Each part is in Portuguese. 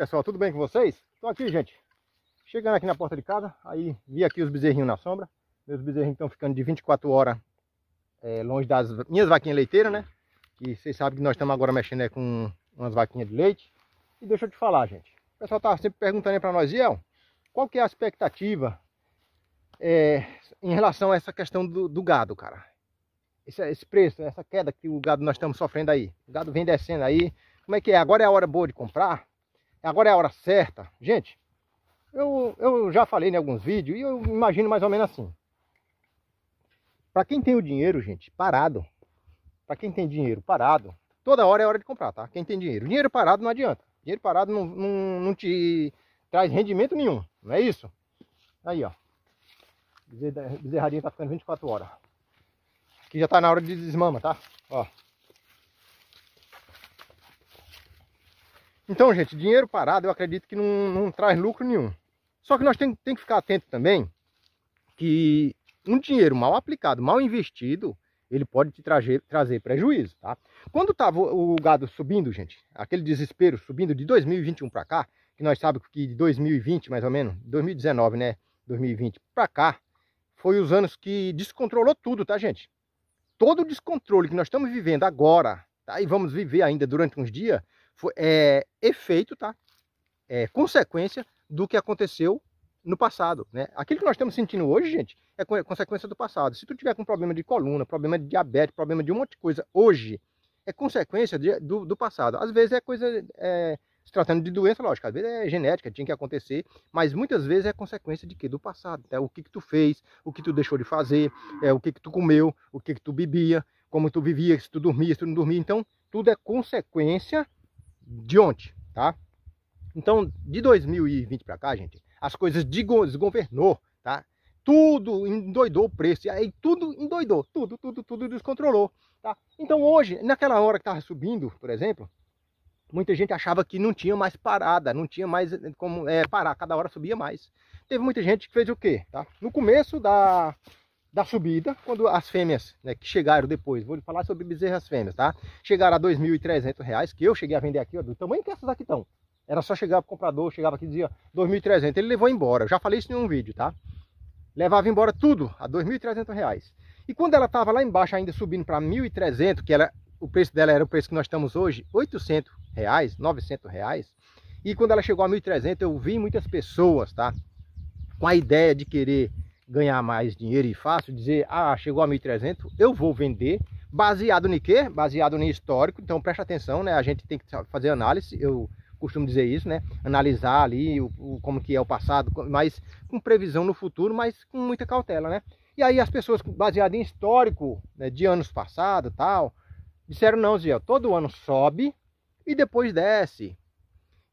pessoal, tudo bem com vocês? Estou aqui, gente, chegando aqui na porta de casa, aí vi aqui os bezerrinhos na sombra. Meus bezerrinhos estão ficando de 24 horas é, longe das minhas vaquinhas leiteiras, né? Que vocês sabem que nós estamos agora mexendo né, com umas vaquinhas de leite. E deixa eu te falar, gente. O pessoal estava sempre perguntando para nós, Iel, qual que é a expectativa é, em relação a essa questão do, do gado, cara? Esse, esse preço, essa queda que o gado nós estamos sofrendo aí. O gado vem descendo aí. Como é que é? Agora é a hora boa de comprar? Agora é a hora certa. Gente, eu, eu já falei em alguns vídeos e eu imagino mais ou menos assim. Para quem tem o dinheiro, gente, parado. Para quem tem dinheiro parado, toda hora é hora de comprar, tá? Quem tem dinheiro. Dinheiro parado não adianta. Dinheiro parado não, não, não te traz rendimento nenhum. Não é isso? Aí, ó. Bezerradinho tá ficando 24 horas. Aqui já tá na hora de desmama, tá? Ó. Então, gente, dinheiro parado eu acredito que não, não traz lucro nenhum. Só que nós temos tem que ficar atento também que um dinheiro mal aplicado, mal investido, ele pode te trazer, trazer prejuízo, tá? Quando estava o gado subindo, gente, aquele desespero subindo de 2021 para cá, que nós sabemos que de 2020 mais ou menos, 2019, né, 2020 para cá, foi os anos que descontrolou tudo, tá, gente? Todo o descontrole que nós estamos vivendo agora, tá? E vamos viver ainda durante uns dias, é efeito, tá? É consequência do que aconteceu no passado, né? Aquilo que nós estamos sentindo hoje, gente, é consequência do passado. Se tu tiver com problema de coluna, problema de diabetes, problema de um monte de coisa hoje, é consequência de, do, do passado. Às vezes é coisa, é, se tratando de doença, lógico, às vezes é genética, tinha que acontecer, mas muitas vezes é consequência de que? Do passado. Né? O que, que tu fez, o que tu deixou de fazer, é, o que, que tu comeu, o que, que tu bebia, como tu vivia, se tu dormia, se tu não dormia. Então, tudo é consequência de ontem, tá? Então, de 2020 para cá, gente, as coisas desgovernou, tá? Tudo endoidou o preço, e aí tudo endoidou, tudo, tudo, tudo descontrolou, tá? Então hoje, naquela hora que tava subindo, por exemplo, muita gente achava que não tinha mais parada, não tinha mais eh, como é, parar, cada hora subia mais. Teve muita gente que fez o quê, tá? No começo da da subida, quando as fêmeas né, que chegaram depois, vou falar sobre bezerras fêmeas, tá? Chegaram a R$ 2.300, que eu cheguei a vender aqui, ó, do tamanho que essas aqui estão. Era só chegar pro comprador, chegava aqui e dizia R$ 2.300. Ele levou embora, eu já falei isso em um vídeo, tá? Levava embora tudo a R$ 2.300. E quando ela estava lá embaixo ainda subindo para 1.300, que era o preço dela era o preço que nós estamos hoje, R$ reais R$ 900, reais, e quando ela chegou a 1.300, eu vi muitas pessoas, tá? Com a ideia de querer ganhar mais dinheiro e fácil, dizer, ah, chegou a 1.300, eu vou vender, baseado em quê? Baseado no histórico, então preste atenção, né? A gente tem que fazer análise, eu costumo dizer isso, né? Analisar ali o, o, como que é o passado, mas com previsão no futuro, mas com muita cautela, né? E aí as pessoas, baseado em histórico, né, de anos passados tal, disseram, não, Zé, todo ano sobe e depois desce.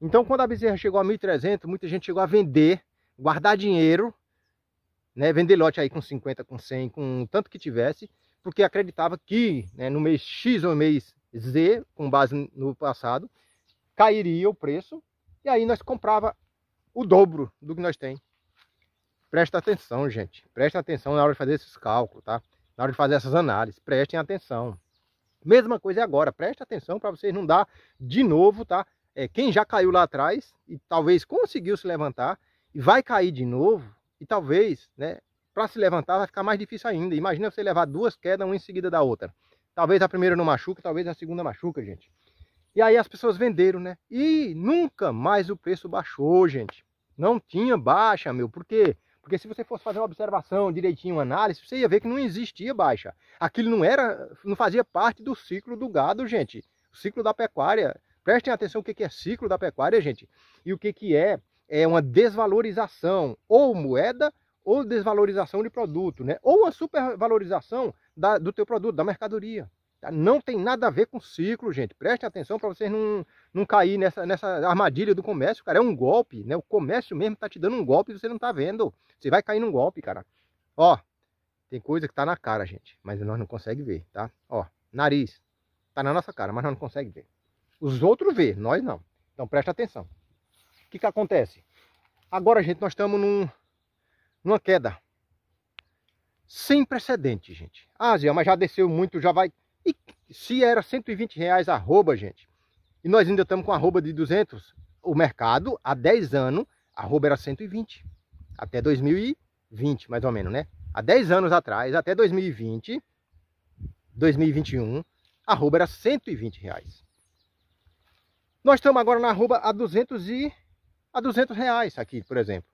Então, quando a bezerra chegou a 1.300, muita gente chegou a vender, guardar dinheiro, né, vender lote aí com 50, com 100, com tanto que tivesse, porque acreditava que né, no mês X ou mês Z, com base no passado, cairia o preço e aí nós comprava o dobro do que nós tem. Presta atenção, gente. Presta atenção na hora de fazer esses cálculos, tá? Na hora de fazer essas análises, prestem atenção. Mesma coisa agora, presta atenção para vocês não dar de novo, tá? É, quem já caiu lá atrás e talvez conseguiu se levantar e vai cair de novo, e talvez, né, para se levantar vai ficar mais difícil ainda. Imagina você levar duas quedas, uma em seguida da outra. Talvez a primeira não machuque, talvez a segunda machuca, gente. E aí as pessoas venderam, né? E nunca mais o preço baixou, gente. Não tinha baixa, meu. Por quê? Porque se você fosse fazer uma observação direitinho, uma análise, você ia ver que não existia baixa. Aquilo não era, não fazia parte do ciclo do gado, gente. O ciclo da pecuária. Prestem atenção o que é ciclo da pecuária, gente. E o que é é uma desvalorização ou moeda ou desvalorização de produto, né? ou uma supervalorização da, do teu produto, da mercadoria. Tá? Não tem nada a ver com ciclo, gente. Preste atenção para vocês não, não cair nessa, nessa armadilha do comércio, cara. É um golpe, né? O comércio mesmo está te dando um golpe e você não está vendo. Você vai cair num golpe, cara. Ó, tem coisa que tá na cara, gente, mas nós não conseguimos ver, tá? Ó, nariz, tá na nossa cara, mas nós não conseguimos ver. Os outros vê, nós não. Então presta atenção. O que, que acontece? Agora, gente, nós estamos num, numa queda sem precedente, gente. Ah, Zé, mas já desceu muito, já vai... E se era 120 reais arroba, gente, e nós ainda estamos com arroba de 200, o mercado, há 10 anos, arroba era 120. Até 2020, mais ou menos, né? Há 10 anos atrás, até 2020, 2021, arroba era 120 reais. Nós estamos agora na arroba a 200 e a 200 reais aqui, por exemplo.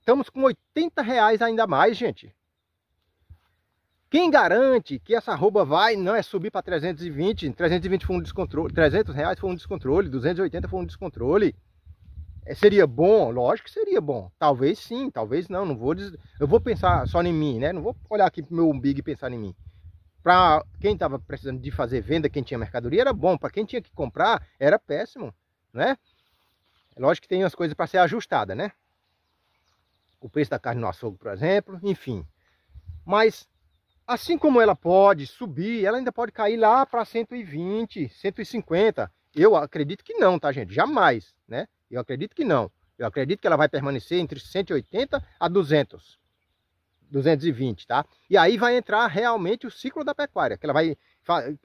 Estamos com 80 reais ainda mais, gente. Quem garante que essa rouba vai, não é subir para 320, 320 foi um descontrole, 300 reais foi um descontrole, 280 foi um descontrole. É, seria bom? Lógico que seria bom. Talvez sim, talvez não, não vou dizer, eu vou pensar só em mim, né? Não vou olhar aqui para o meu umbigo e pensar em mim. Para quem estava precisando de fazer venda, quem tinha mercadoria era bom, para quem tinha que comprar era péssimo, né? É lógico que tem umas coisas para ser ajustada, né? O preço da carne no açougue, por exemplo, enfim. Mas assim como ela pode subir, ela ainda pode cair lá para 120, 150. Eu acredito que não, tá, gente? Jamais, né? Eu acredito que não. Eu acredito que ela vai permanecer entre 180 a 200. 220, tá? E aí vai entrar realmente o ciclo da pecuária, que ela vai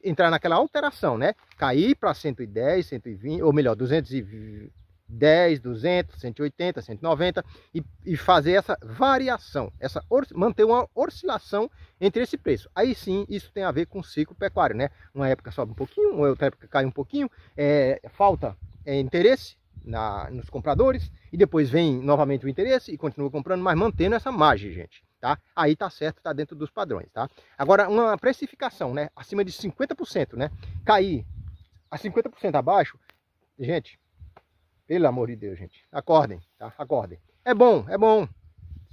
entrar naquela alteração, né? Cair para 110, 120, ou melhor, 220, 10, 200, 180, 190 e, e fazer essa variação, essa manter uma oscilação entre esse preço. Aí sim, isso tem a ver com ciclo pecuário, né? Uma época sobe um pouquinho, outra época cai um pouquinho, é, falta é, interesse na, nos compradores e depois vem novamente o interesse e continua comprando, mas mantendo essa margem, gente. Tá? Aí tá certo, tá dentro dos padrões, tá? Agora, uma precificação, né? Acima de 50%, né? Cair a 50% abaixo, gente, pelo amor de Deus, gente. Acordem, tá? Acordem. É bom, é bom.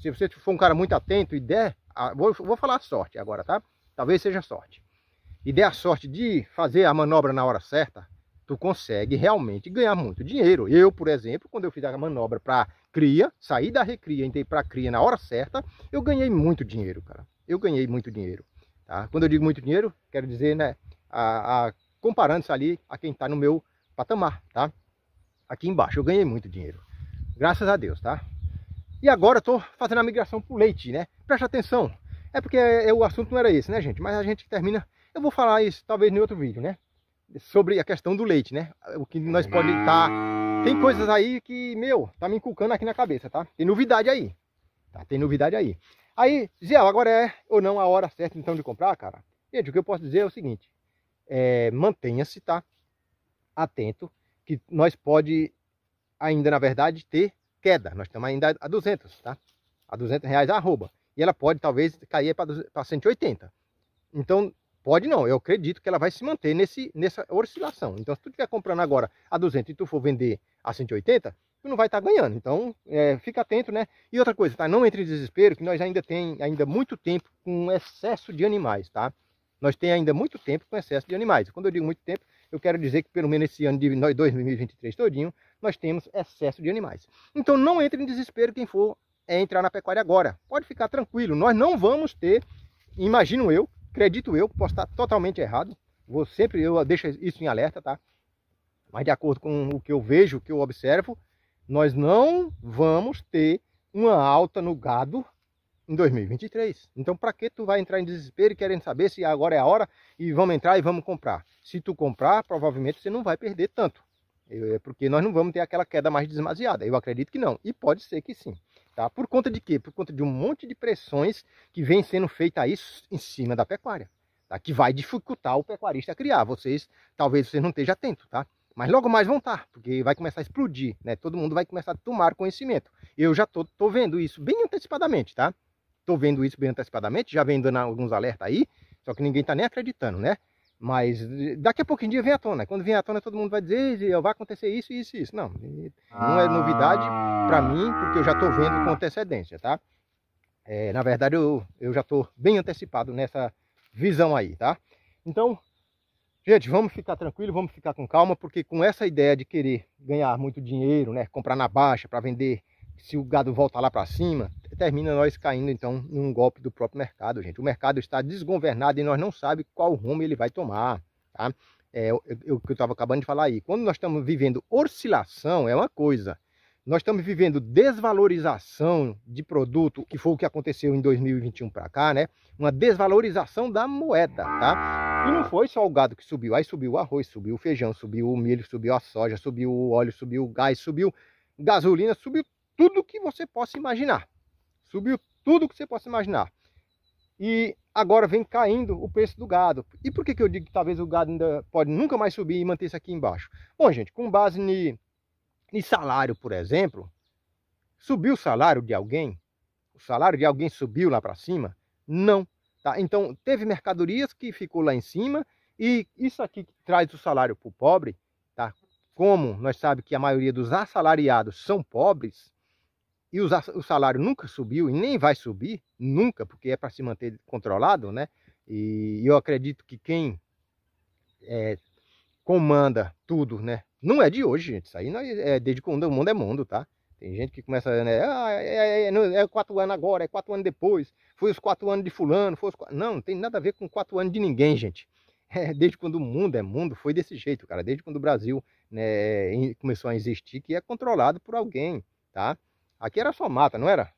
Se você for um cara muito atento e der... Ah, vou, vou falar sorte agora, tá? Talvez seja sorte. E der a sorte de fazer a manobra na hora certa, tu consegue realmente ganhar muito dinheiro. Eu, por exemplo, quando eu fiz a manobra para cria, saí da recria, e entrei para cria na hora certa, eu ganhei muito dinheiro, cara. Eu ganhei muito dinheiro. Tá? Quando eu digo muito dinheiro, quero dizer, né, a, a comparando isso ali a quem está no meu patamar, tá? aqui embaixo. Eu ganhei muito dinheiro. Graças a Deus, tá? E agora eu tô fazendo a migração pro leite, né? Preste atenção. É porque é, é, o assunto não era esse, né, gente? Mas a gente termina... Eu vou falar isso talvez em outro vídeo, né? Sobre a questão do leite, né? O que nós pode estar... Tá... Tem coisas aí que, meu, tá me inculcando aqui na cabeça, tá? Tem novidade aí. Tá? Tem novidade aí. Aí, Zé, agora é ou não a hora certa então de comprar, cara? Gente, o que eu posso dizer é o seguinte. É, Mantenha-se, tá? Atento que nós pode ainda, na verdade, ter queda. Nós estamos ainda a 200, tá? A 200 reais a arroba. E ela pode, talvez, cair para 180. Então, Pode não, eu acredito que ela vai se manter nesse, nessa oscilação. Então, se tu estiver comprando agora a 200 e tu for vender a 180, tu não vai estar tá ganhando. Então, é, fica atento, né? E outra coisa, tá? Não entre em desespero, que nós ainda tem ainda muito tempo com excesso de animais, tá? Nós tem ainda muito tempo com excesso de animais. Quando eu digo muito tempo, eu quero dizer que pelo menos esse ano de 2023 todinho, nós temos excesso de animais. Então não entre em desespero quem for é entrar na pecuária agora. Pode ficar tranquilo, nós não vamos ter, imagino eu, acredito eu, posso estar totalmente errado, vou sempre, eu deixo isso em alerta, tá? Mas de acordo com o que eu vejo, o que eu observo, nós não vamos ter uma alta no gado em 2023. Então, para que tu vai entrar em desespero querendo saber se agora é a hora e vamos entrar e vamos comprar? Se tu comprar, provavelmente você não vai perder tanto. É porque nós não vamos ter aquela queda mais desmasiada. Eu acredito que não. E pode ser que sim. Tá? Por conta de quê? Por conta de um monte de pressões que vem sendo feita aí em cima da pecuária. Tá? Que vai dificultar o pecuarista a criar. Vocês, talvez vocês não estejam atentos, tá? Mas logo mais vão estar, porque vai começar a explodir, né? Todo mundo vai começar a tomar conhecimento. Eu já tô, tô vendo isso bem antecipadamente, tá? tô vendo isso bem antecipadamente, já vem dando alguns alertas aí, só que ninguém está nem acreditando, né? Mas eh, daqui a pouquinho dia vem à tona. Quando vem à tona, todo mundo vai dizer, vai acontecer isso, isso, isso. Não, não é novidade para mim, porque eu já estou vendo com antecedência, tá? É, na verdade, eu, eu já estou bem antecipado nessa visão aí, tá? Então, gente, vamos ficar tranquilo, vamos ficar com calma, porque com essa ideia de querer ganhar muito dinheiro, né? Comprar na baixa para vender se o gado volta lá para cima, termina nós caindo então num golpe do próprio mercado, gente. O mercado está desgovernado e nós não sabemos qual rumo ele vai tomar, tá? É o que eu estava acabando de falar aí. Quando nós estamos vivendo oscilação, é uma coisa. Nós estamos vivendo desvalorização de produto, que foi o que aconteceu em 2021 para cá, né? Uma desvalorização da moeda, tá? E não foi só o gado que subiu. Aí subiu o arroz, subiu o feijão, subiu o milho, subiu a soja, subiu o óleo, subiu o gás, subiu gasolina, subiu tudo que você possa imaginar. Subiu tudo o que você possa imaginar. E agora vem caindo o preço do gado. E por que, que eu digo que talvez o gado ainda pode nunca mais subir e manter isso aqui embaixo? Bom, gente, com base em salário, por exemplo, subiu o salário de alguém? O salário de alguém subiu lá para cima? Não. Tá? Então, teve mercadorias que ficou lá em cima e isso aqui que traz o salário para o pobre, tá? como nós sabemos que a maioria dos assalariados são pobres, e o salário nunca subiu e nem vai subir, nunca, porque é para se manter controlado, né? E eu acredito que quem é, comanda tudo, né? Não é de hoje, gente. Isso aí é, é desde quando o mundo é mundo, tá? Tem gente que começa, né? Ah, é, é, é, quatro anos agora, é quatro anos depois. Foi os quatro anos de fulano, foi os quatro... Não, não tem nada a ver com quatro anos de ninguém, gente. É, desde quando o mundo é mundo, foi desse jeito, cara. Desde quando o Brasil né, começou a existir, que é controlado por alguém, tá? Aqui era só mata, não era?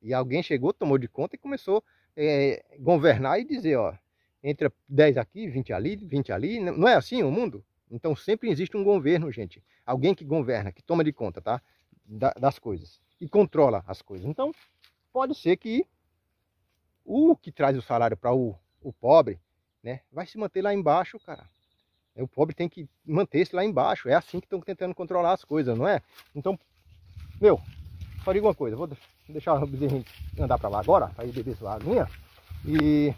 E alguém chegou, tomou de conta e começou a eh, é, governar e dizer, ó, entra 10 aqui, 20 ali, 20 ali. Não é assim o mundo? Então sempre existe um governo, gente. Alguém que governa, que toma de conta, tá? Da, das coisas. E controla as coisas. Então, pode ser que o que traz o salário para o, o pobre, né? Vai se manter lá embaixo, cara. É, o pobre tem que manter-se lá embaixo. É assim que estão tentando controlar as coisas, não é? Então, meu, só alguma coisa, vou deixar o bezerro andar para lá agora, para ir beber sua aguinha. E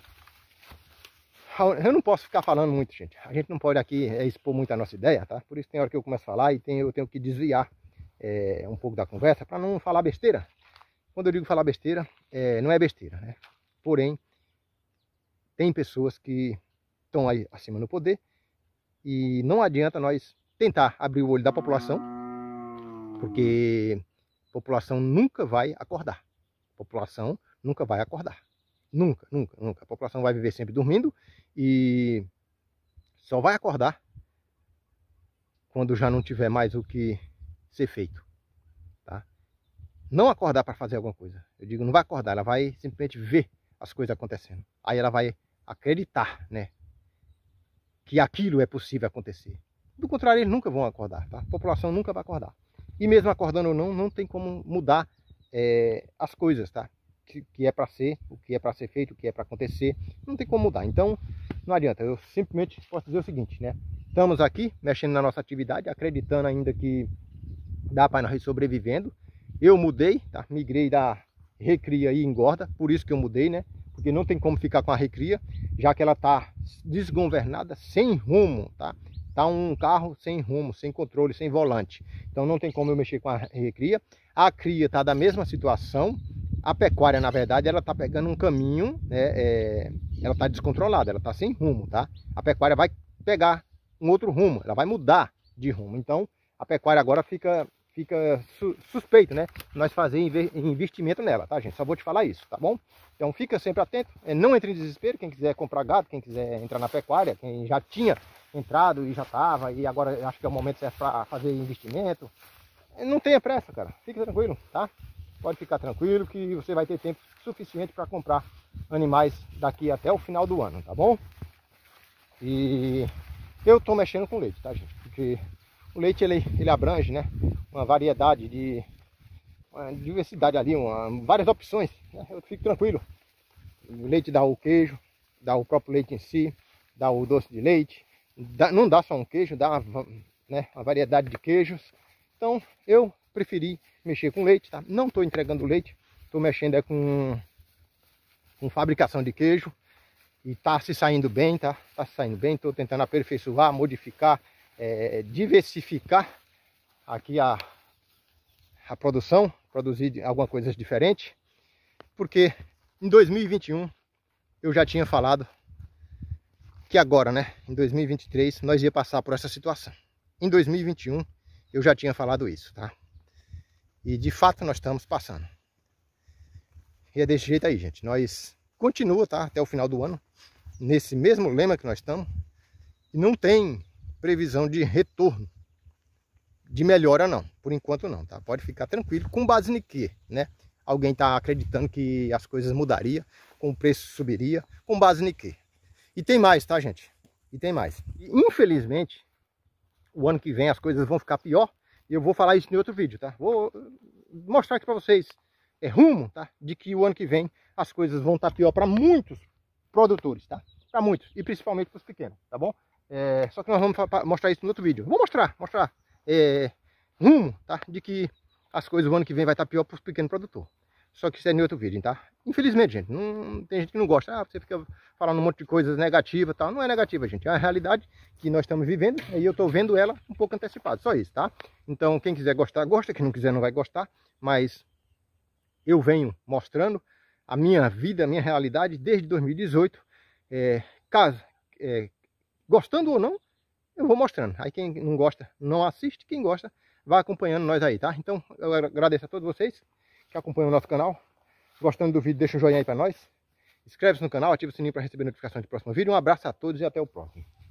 eu não posso ficar falando muito, gente. A gente não pode aqui é, expor muito a nossa ideia, tá? Por isso tem hora que eu começo a falar e tem, eu tenho que desviar é, um pouco da conversa para não falar besteira. Quando eu digo falar besteira, é, não é besteira, né? Porém, tem pessoas que estão aí acima no poder e não adianta nós tentar abrir o olho da população, porque população nunca vai acordar. A população nunca vai acordar. Nunca, nunca, nunca. A população vai viver sempre dormindo e só vai acordar quando já não tiver mais o que ser feito. Tá? Não acordar para fazer alguma coisa. Eu digo, não vai acordar, ela vai simplesmente ver as coisas acontecendo. Aí ela vai acreditar, né? Que aquilo é possível acontecer. Do contrário, eles nunca vão acordar, tá? A população nunca vai acordar. E mesmo acordando ou não, não tem como mudar é, as coisas, tá? Que, que é para ser, o que é para ser feito, o que é para acontecer, não tem como mudar. Então, não adianta. Eu simplesmente posso dizer o seguinte, né? Estamos aqui mexendo na nossa atividade, acreditando ainda que dá para nós sobrevivendo. Eu mudei, tá? Migrei da recria e engorda, por isso que eu mudei, né? Porque não tem como ficar com a recria, já que ela tá desgovernada, sem rumo, tá? Tá um carro sem rumo, sem controle, sem volante. Então não tem como eu mexer com a recria. A cria tá da mesma situação. A pecuária, na verdade, ela tá pegando um caminho, né, é, ela tá descontrolada, ela tá sem rumo, tá? A pecuária vai pegar um outro rumo, ela vai mudar de rumo. Então, a pecuária agora fica fica su suspeito, né? Nós fazer investimento nela, tá, gente? Só vou te falar isso, tá bom? Então fica sempre atento, é, não entre em desespero, quem quiser comprar gado, quem quiser entrar na pecuária, quem já tinha entrado e já estava, e agora acho que é o momento certo para fazer investimento. Não tenha pressa, cara. Fique tranquilo, tá? Pode ficar tranquilo que você vai ter tempo suficiente para comprar animais daqui até o final do ano, tá bom? E eu tô mexendo com leite, tá, gente? Porque o leite ele, ele abrange, né? Uma variedade de uma diversidade ali, uma, várias opções. Né? Eu fico tranquilo. O leite dá o queijo, dá o próprio leite em si, dá o doce de leite, dá, não dá só um queijo, dá uma, né, uma variedade de queijos. Então eu preferi mexer com leite, tá? Não estou entregando leite, estou mexendo é com, com fabricação de queijo e tá se saindo bem, tá? Tá se saindo bem, estou tentando aperfeiçoar, modificar, é, diversificar aqui a, a produção, produzir alguma coisa diferente, porque em 2021 eu já tinha falado que agora, né, em 2023, nós ia passar por essa situação. Em 2021, eu já tinha falado isso, tá? E de fato nós estamos passando. E é desse jeito aí, gente. Nós continua, tá, até o final do ano, nesse mesmo lema que nós estamos. E não tem previsão de retorno de melhora não, por enquanto não, tá? Pode ficar tranquilo, com base em quê, né? Alguém tá acreditando que as coisas mudariam, com o preço subiria, com base em quê? E tem mais, tá, gente? E tem mais. E, infelizmente, o ano que vem as coisas vão ficar pior. E eu vou falar isso em outro vídeo, tá? Vou uh, mostrar aqui para vocês é, rumo, tá? De que o ano que vem as coisas vão estar tá pior para muitos produtores, tá? Para muitos. E principalmente para os pequenos, tá bom? É, só que nós vamos mostrar isso em outro vídeo. Vou mostrar, mostrar é, rumo, tá? De que as coisas o ano que vem vai estar tá pior para os pequenos produtores. Só que isso é em outro vídeo, tá? Infelizmente, gente, não, tem gente que não gosta. Ah, você fica falando um monte de coisas negativas tal. Não é negativa, gente. É a realidade que nós estamos vivendo e eu estou vendo ela um pouco antecipada. Só isso, tá? Então, quem quiser gostar, gosta. Quem não quiser, não vai gostar. Mas eu venho mostrando a minha vida, a minha realidade desde 2018. É, é, gostando ou não, eu vou mostrando. Aí quem não gosta, não assiste. Quem gosta, vai acompanhando nós aí, tá? Então, eu agradeço a todos vocês que acompanha o nosso canal. Gostando do vídeo, deixa um joinha aí para nós. Inscreve-se no canal, ativa o sininho para receber notificação de próximo vídeo. Um abraço a todos e até o próximo.